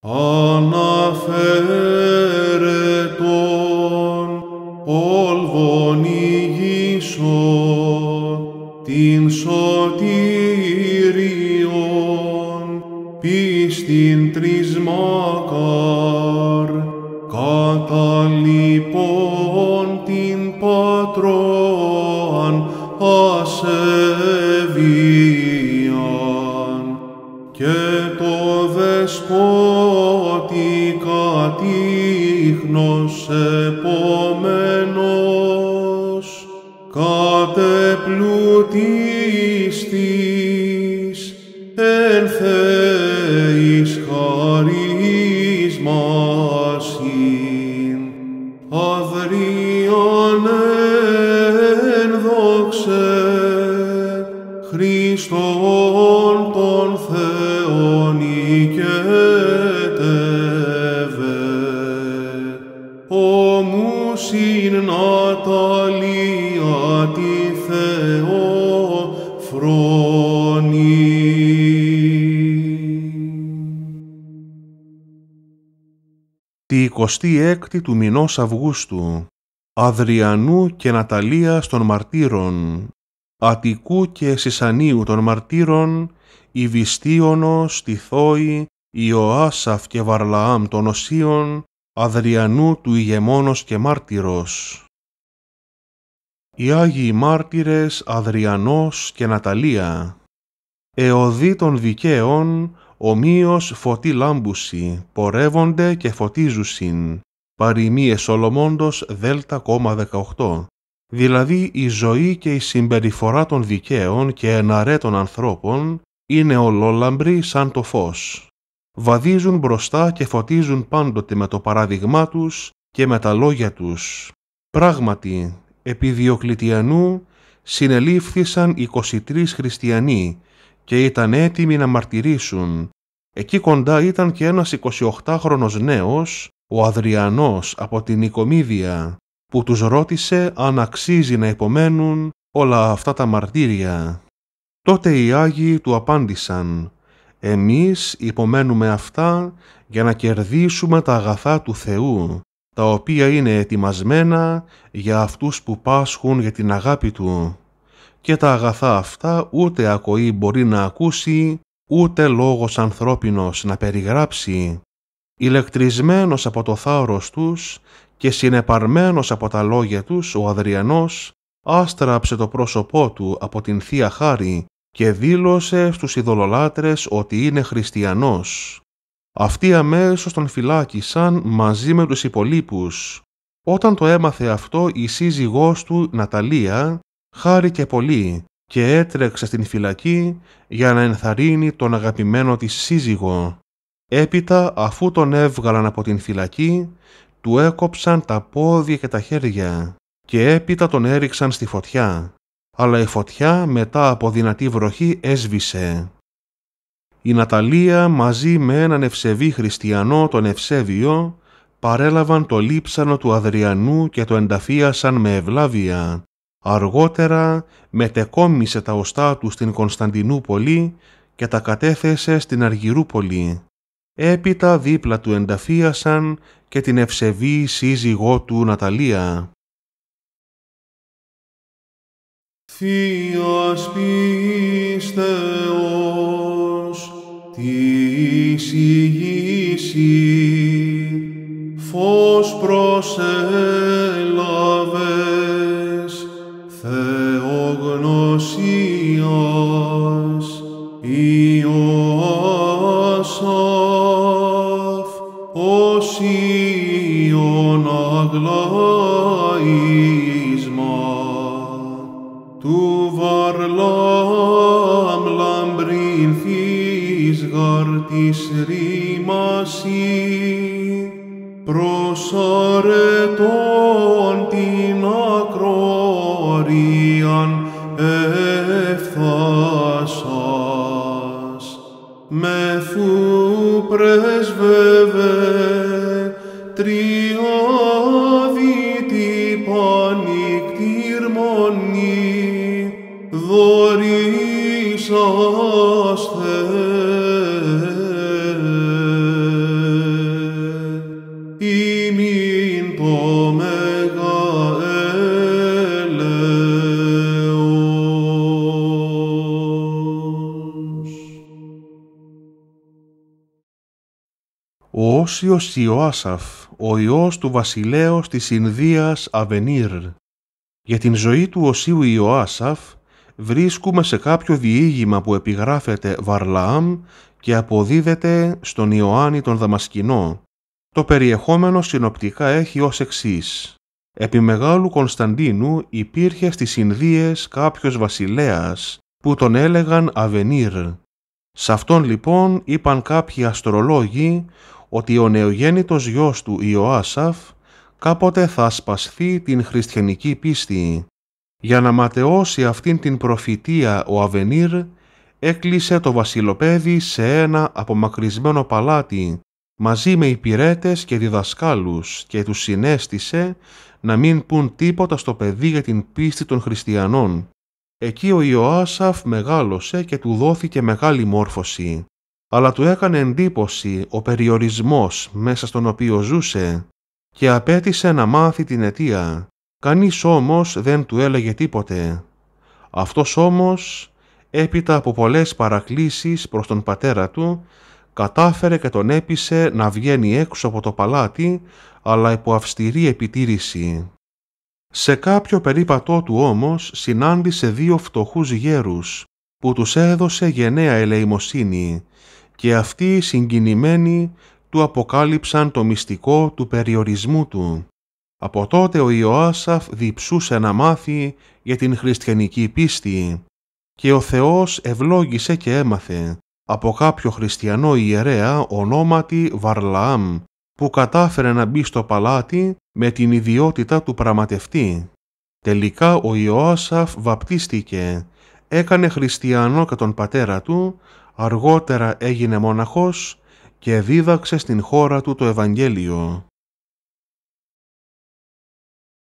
αναφέρετον όλβον ηγήσον την σωτήριον πίστην τρισμάκαρ κατά λοιπόν την πατρόν ασέ και το δεσπότη κατήχνος επομένος κατεπλουτίστης έλθε. Χριστόν τον Θεόν οικέτευε, η Ναταλία τη φρόνη. Τη 26η του μηνός Αυγούστου, Αδριανού και Ναταλία των Μαρτύρων, Ατικού και Σισανίου των μαρτύρων, Ιβιστίωνος, Τιθώη, Ιωάσαφ και Βαρλαάμ των Οσίων, Αδριανού του ηγεμόνος και μάρτυρος. Οι Άγιοι Μάρτυρες Αδριανός και Ναταλία. Εωδή των δικαίων, ομοίως φωτή λάμπουση, πορεύονται και φωτίζουσιν. Παριμίε Σολομόντος Δέλτα 18 δηλαδή η ζωή και η συμπεριφορά των δικαίων και εναρέτων ανθρώπων, είναι ολόλαμπροι σαν το φως. Βαδίζουν μπροστά και φωτίζουν πάντοτε με το παράδειγμά τους και με τα λόγια τους. Πράγματι, επί Διοκλητιανού συνελήφθησαν 23 χριστιανοί και ήταν έτοιμοι να μαρτυρήσουν. Εκεί κοντά ήταν και ένας 28χρονος νέος, ο Αδριανός από την Οικομίδια, που τους ρώτησε αν αξίζει να υπομένουν όλα αυτά τα μαρτύρια. Τότε οι Άγιοι του απάντησαν «Εμείς υπομένουμε αυτά για να κερδίσουμε τα αγαθά του Θεού, τα οποία είναι ετοιμασμένα για αυτούς που πάσχουν για την αγάπη Του. Και τα αγαθά αυτά ούτε ακοή μπορεί να ακούσει, ούτε λόγος ανθρώπινος να περιγράψει, ηλεκτρισμένος από το θάρρος τους και συνεπαρμένος από τα λόγια τους ο Αδριανός άστραψε το πρόσωπό του από την Θεία Χάρη και δήλωσε στους ειδωλολάτρες ότι είναι χριστιανός. Αυτοί αμέσως τον φυλάκισαν μαζί με τους υπολείπους. Όταν το έμαθε αυτό η σύζυγός του Ναταλία χάρηκε πολύ και έτρεξε στην φυλακή για να ενθαρρύνει τον αγαπημένο της σύζυγο. Έπειτα, αφού τον έβγαλαν από την φυλακή, του έκοψαν τα πόδια και τα χέρια και έπειτα τον έριξαν στη φωτιά. Αλλά η φωτιά μετά από δυνατή βροχή έσβησε. Η Ναταλία μαζί με έναν ευσεβή χριστιανό τον Ευσέβιο παρέλαβαν το λείψανο του Αδριανού και το ενταφίασαν με ευλάβεια. Αργότερα μετεκόμισε τα οστά του στην Κωνσταντινούπολη και τα κατέθεσε στην Αργυρούπολη έπειτα δίπλα του ενταφίασαν και την ευσεβή σύζυγό του Ναταλία. Θείας πίστεως της ηγήσι φως προσέλαβες θεογνωσία του βαρλάμ λαμπρινθείς γαρ της ρήμασι, αρετών την ακρόρη ο Όσιος Ιωάσαφ, ο Υιός του βασιλέως της Ινδίας Αβενίρ. Για την ζωή του Οσίου Ιωάσαφ βρίσκουμε σε κάποιο διήγημα που επιγράφεται Βαρλαάμ και αποδίδεται στον Ιωάννη τον Δαμασκηνό. Το περιεχόμενο συνοπτικά έχει ως εξής. Επί Μεγάλου Κωνσταντίνου υπήρχε στις Ινδίες κάποιος βασιλέας που τον έλεγαν Αβενίρ. Σε αυτόν λοιπόν είπαν κάποιοι αστρολόγοι ότι ο νεογέννητος γιος του Ιωάσαφ κάποτε θα ασπασθεί την χριστιανική πίστη. Για να ματαιώσει αυτήν την προφητεία ο Αβενίρ έκλεισε το βασιλοπέδι σε ένα απομακρυσμένο παλάτι μαζί με υπηρέτες και διδασκάλους και τους συνέστησε να μην πουν τίποτα στο παιδί για την πίστη των χριστιανών. Εκεί ο Ιωάσαφ μεγάλωσε και του δόθηκε μεγάλη μόρφωση, αλλά του έκανε εντύπωση ο περιορισμός μέσα στον οποίο ζούσε και απέτησε να μάθει την αιτία. Κανείς όμως δεν του έλεγε τίποτε. Αυτός όμως, έπειτα από πολλές παρακλήσεις προς τον πατέρα του, κατάφερε και τον έπεισε να βγαίνει έξω από το παλάτι, αλλά υπό αυστηρή επιτήρηση. Σε κάποιο περίπατό του όμως συνάντησε δύο φτωχούς γέρους, που τους έδωσε γενναία ελεημοσύνη, και αυτοί συγκινημένοι του αποκάλυψαν το μυστικό του περιορισμού του. Από τότε ο Ιωάσαφ διψούσε να μάθει για την χριστιανική πίστη και ο Θεός ευλόγησε και έμαθε από κάποιο χριστιανό ιερέα ονόματι Βαρλαάμ, που κατάφερε να μπει στο παλάτι με την ιδιότητα του πραγματευτή. Τελικά ο Ιωάσαφ βαπτίστηκε, έκανε χριστιανό και τον πατέρα του, αργότερα έγινε μοναχός και δίδαξε στην χώρα του το Ευαγγέλιο.